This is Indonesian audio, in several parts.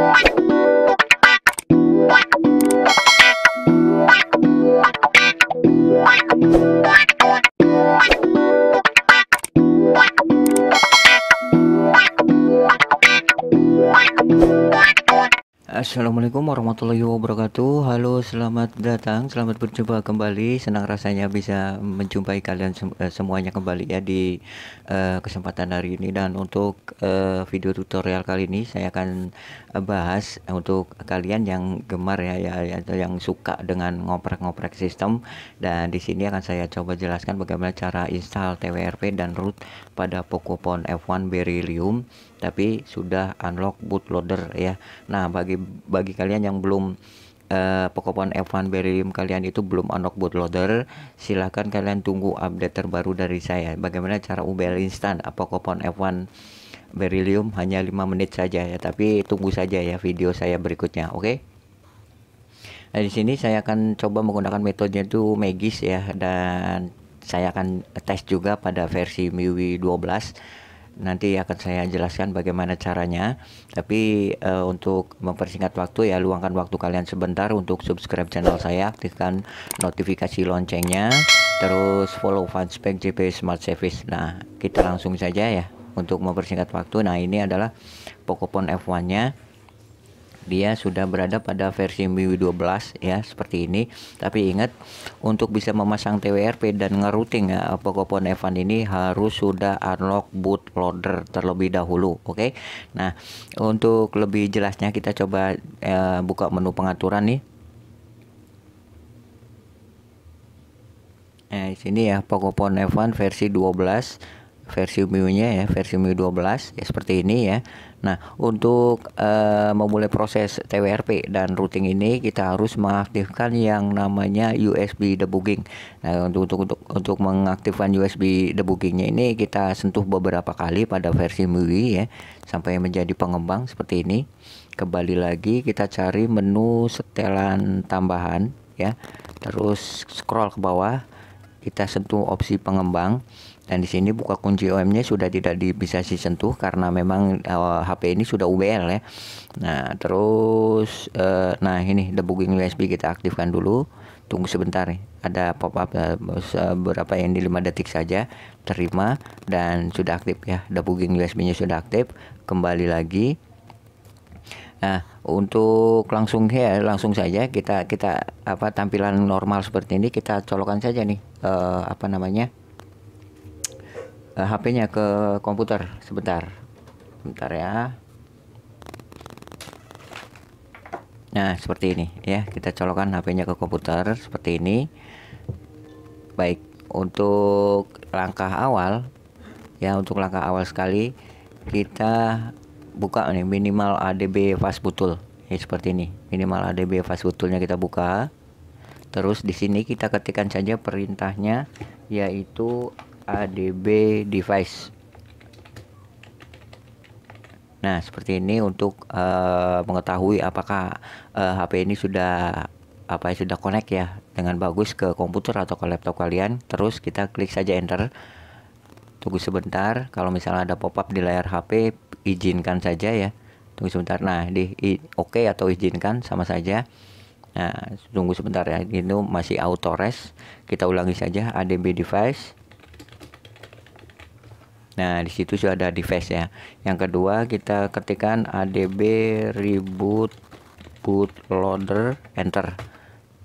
What? Assalamualaikum warahmatullahi wabarakatuh Halo selamat datang Selamat berjumpa kembali Senang rasanya bisa menjumpai kalian eh, semuanya kembali ya Di uh, kesempatan hari ini Dan untuk uh, video tutorial kali ini Saya akan bahas Untuk kalian yang gemar ya, ya, ya Atau yang suka dengan ngoprek-ngoprek sistem Dan di sini akan saya coba jelaskan Bagaimana cara install TWRP dan root Pada Pocophone F1 Beryllium tapi sudah unlock bootloader ya nah bagi bagi kalian yang belum uh, Pokemon F1 Beryllium kalian itu belum unlock bootloader silahkan kalian tunggu update terbaru dari saya bagaimana cara UBL instan eh, Pokemon F1 Beryllium hanya 5 menit saja ya tapi tunggu saja ya video saya berikutnya oke okay? Nah, di sini saya akan coba menggunakan metodenya itu Magis ya dan saya akan tes juga pada versi MIUI 12 nanti akan saya jelaskan bagaimana caranya. Tapi uh, untuk mempersingkat waktu ya luangkan waktu kalian sebentar untuk subscribe channel saya, aktifkan notifikasi loncengnya, terus follow fanspage JP Smart Service. Nah, kita langsung saja ya untuk mempersingkat waktu. Nah, ini adalah Pokopon F1-nya dia sudah berada pada versi MIUI 12 ya seperti ini tapi ingat untuk bisa memasang TWRP dan ngerouting ya Pocophone Evan ini harus sudah unlock bootloader terlebih dahulu oke okay? nah untuk lebih jelasnya kita coba eh, buka menu pengaturan nih Nah, sini ya Pocophone f versi 12 versi miu nya ya, versi Miu 12 ya seperti ini ya. Nah, untuk uh, memulai proses TWRP dan routing ini kita harus mengaktifkan yang namanya USB debugging. Nah, untuk untuk untuk, untuk mengaktifkan USB debuggingnya ini kita sentuh beberapa kali pada versi MIUI ya sampai menjadi pengembang seperti ini. Kembali lagi kita cari menu setelan tambahan ya. Terus scroll ke bawah kita sentuh opsi pengembang dan di sini buka kunci OM-nya sudah tidak bisa disentuh karena memang uh, eh, HP ini sudah UBL ya. Nah, terus uh, nah ini debugging USB kita aktifkan dulu. Tunggu sebentar. Ada pop up uh, eh, yang di 5 detik saja. Terima dan sudah aktif ya. Debugging USB-nya sudah aktif. Kembali lagi. Nah, untuk langsung ya langsung saja kita kita apa tampilan normal seperti ini kita colokan saja nih uh, apa namanya? uh, eh, HP-nya ke komputer sebentar. Bentar ya. Nah, seperti ini ya. Kita colokan HP-nya ke komputer seperti ini. Baik, untuk langkah awal ya, untuk langkah awal sekali kita buka nih minimal ADB fast fastbool ya seperti ini. Minimal ADB fast fastboot-nya kita buka. Terus di sini kita ketikkan saja perintahnya yaitu adb device Nah, seperti ini untuk uh, mengetahui apakah uh, eh, HP ini sudah apa ya sudah connect ya dengan bagus ke komputer atau ke laptop kalian. Terus kita klik saja enter. Tunggu sebentar. Kalau misalnya ada pop-up di layar HP, izinkan saja ya. Tunggu sebentar. Nah, di oke okay atau izinkan sama saja. Nah, tunggu sebentar ya. Ini masih auto rest. Kita ulangi saja adb device Nah, di situ sudah ada device ya. Yang kedua, kita ketikkan adb reboot bootloader enter.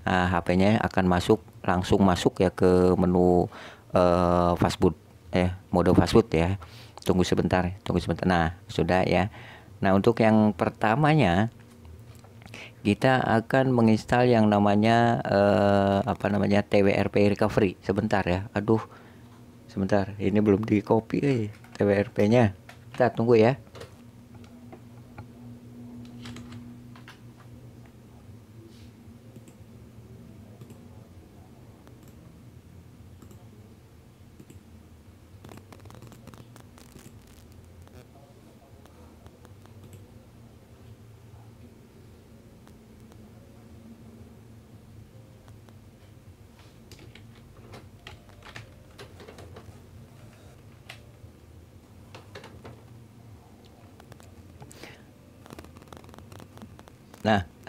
Nah, HP-nya akan masuk langsung masuk ya ke menu uh, fastboot eh mode fastboot ya. Tunggu sebentar, tunggu sebentar. Nah, sudah ya. Nah, untuk yang pertamanya kita akan menginstal yang namanya eh, apa namanya TWRP recovery sebentar ya. Aduh, sebentar ini belum di copy eh, TWRP nya kita tunggu ya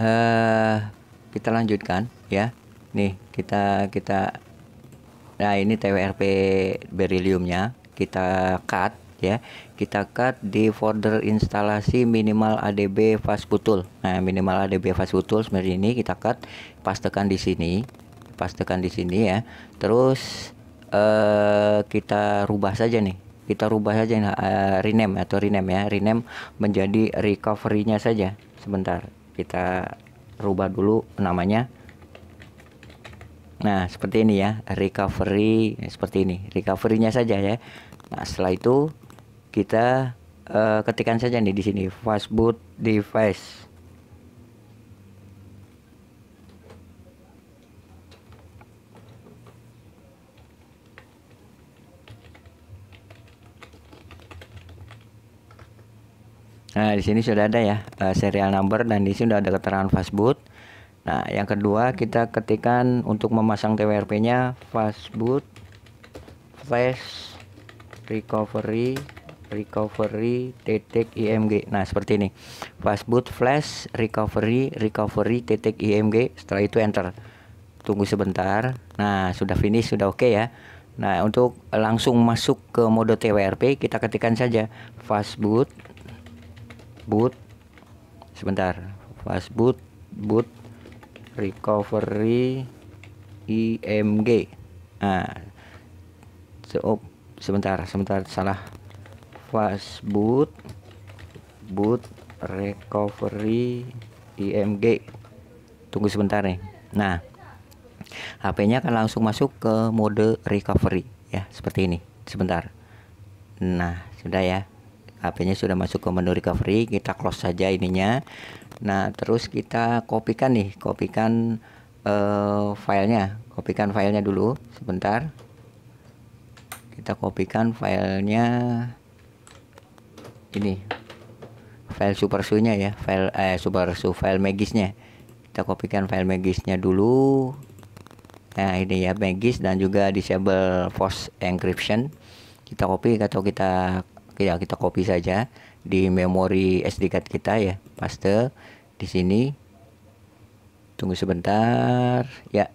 uh, kita lanjutkan ya. Nih, kita kita Nah, ini TWRP beriliumnya kita cut ya. Kita cut di folder instalasi minimal ADB Faskutul. Nah, minimal ADB Faskutul seperti ini kita cut, pastekan di sini. Pastekan di sini ya. Terus eh kita rubah saja nih. Kita rubah saja uh, rename atau rename ya, rename menjadi recovery-nya saja. Sebentar kita rubah dulu namanya nah seperti ini ya recovery eh, seperti ini recovery nya saja ya nah setelah itu kita uh, ketikkan saja nih di sini fastboot device Nah, di sini sudah ada ya eh, serial number dan di sini sudah ada keterangan fastboot. Nah, yang kedua kita ketikkan untuk memasang TWRP-nya fastboot flash recovery recovery titik img. Nah, seperti ini. Fastboot flash recovery recovery titik img. Setelah itu enter. Tunggu sebentar. Nah, sudah finish, sudah oke okay ya. Nah, untuk langsung masuk ke mode TWRP kita ketikkan saja fastboot boot sebentar fast boot boot recovery IMG nah so, oh, sebentar sebentar salah fast boot boot recovery IMG tunggu sebentar nih nah HP-nya akan langsung masuk ke mode recovery ya seperti ini sebentar nah sudah ya HP-nya sudah masuk ke menu recovery kita close saja ininya nah terus kita kopikan nih kopikan uh, eh, filenya kopikan filenya dulu sebentar kita kopikan filenya ini file supersu-nya ya file eh supersu file magisnya kita kopikan file magisnya dulu nah ini ya magis dan juga disable force encryption kita copy atau kita ya kita copy saja di memori SD card kita ya paste di sini tunggu sebentar ya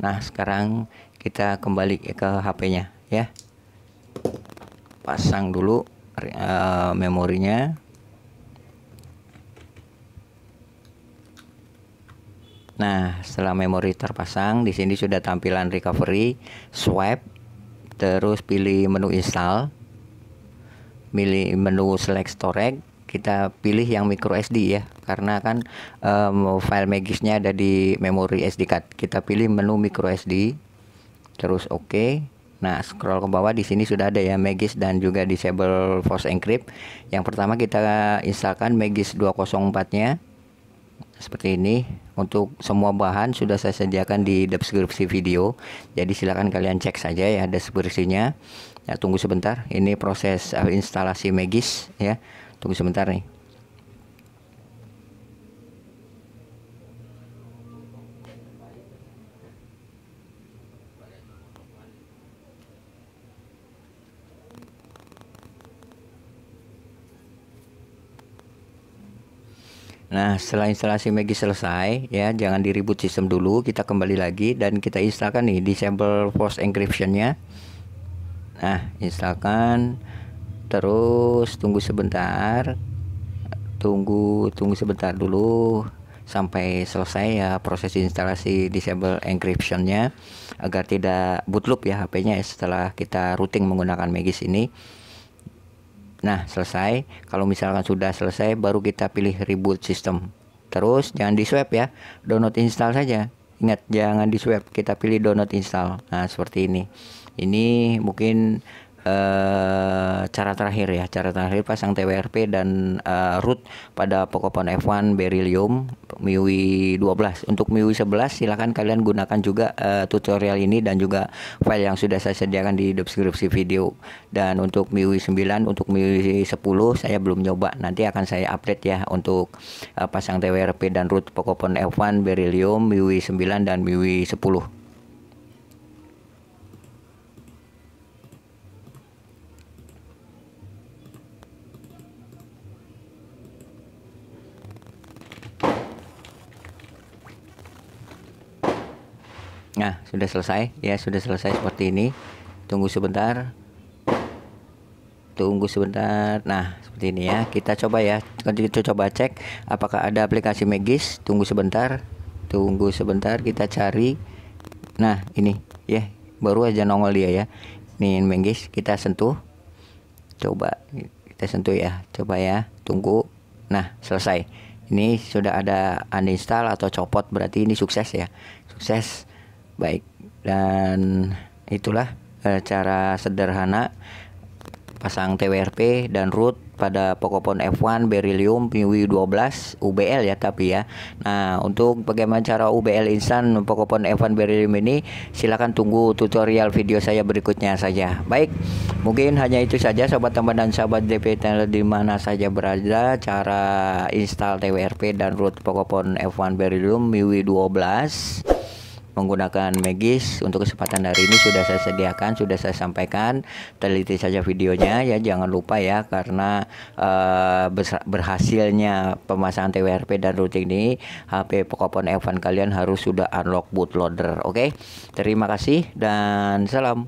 nah sekarang kita kembali ke HP-nya ya pasang dulu uh, memorinya Nah, setelah memori terpasang, di sini sudah tampilan recovery, swipe, terus pilih menu install milih menu select storage kita pilih yang micro SD ya karena kan um, file magisnya ada di memori SD card kita pilih menu micro SD terus oke okay. nah scroll ke bawah di sini sudah ada ya magis dan juga disable force encrypt yang pertama kita instalkan magis 204 nya seperti ini untuk semua bahan sudah saya sediakan di deskripsi video jadi silahkan kalian cek saja ya deskripsinya ya tunggu sebentar ini proses eh, instalasi Magis ya tunggu sebentar nih Nah, setelah instalasi Maggie selesai, ya jangan diribut sistem dulu, kita kembali lagi dan kita instalkan nih disable force encryptionnya. Nah, instalkan, terus tunggu sebentar. Tunggu tunggu sebentar dulu sampai selesai ya proses instalasi disable encryptionnya agar tidak bootloop ya HP-nya ya, setelah kita routing menggunakan Magis ini. Nah, selesai. Kalau misalkan sudah selesai, baru kita pilih reboot system. Terus jangan di swipe ya, download install saja. Ingat, jangan di swipe. Kita pilih download install. Nah, seperti ini. Ini mungkin uh, cara terakhir ya, cara terakhir pasang TWRP dan uh, root pada Pokopon F1 beryllium MIUI 12. Untuk MIUI 11 silahkan kalian gunakan juga uh, tutorial ini dan juga file yang sudah saya sediakan di deskripsi video. Dan untuk MIUI 9, untuk MIUI 10 saya belum nyoba. Nanti akan saya update ya untuk uh, pasang TWRP dan root Pokopon F1 beryllium MIUI 9 dan MIUI 10. Nah, sudah selesai. Ya, sudah selesai seperti ini. Tunggu sebentar. Tunggu sebentar. Nah, seperti ini ya. Kita coba ya. Kita coba cek apakah ada aplikasi Magis. Tunggu sebentar. Tunggu sebentar kita cari. Nah, ini ya. Baru aja nongol dia ya. Nih Magis kita sentuh. Coba kita sentuh ya. Coba ya. Tunggu. Nah, selesai. Ini sudah ada uninstall atau copot berarti ini sukses ya. Sukses baik dan itulah eh, cara sederhana pasang TWRP dan root pada Pokopon F1 Beryllium pw 12 UBL ya tapi ya. Nah, untuk bagaimana cara UBL instan Pokopon F1 Beryllium ini silahkan tunggu tutorial video saya berikutnya saja. Baik, mungkin hanya itu saja sobat teman dan sahabat DP channel dimana saja berada cara install TWRP dan root Pokopon F1 Beryllium pw 12 menggunakan Magis untuk kesempatan hari ini sudah saya sediakan sudah saya sampaikan teliti saja videonya ya jangan lupa ya karena uh, berhasilnya pemasangan TWRP dan routing ini HP Pokopon Evan kalian harus sudah unlock bootloader oke okay? terima kasih dan salam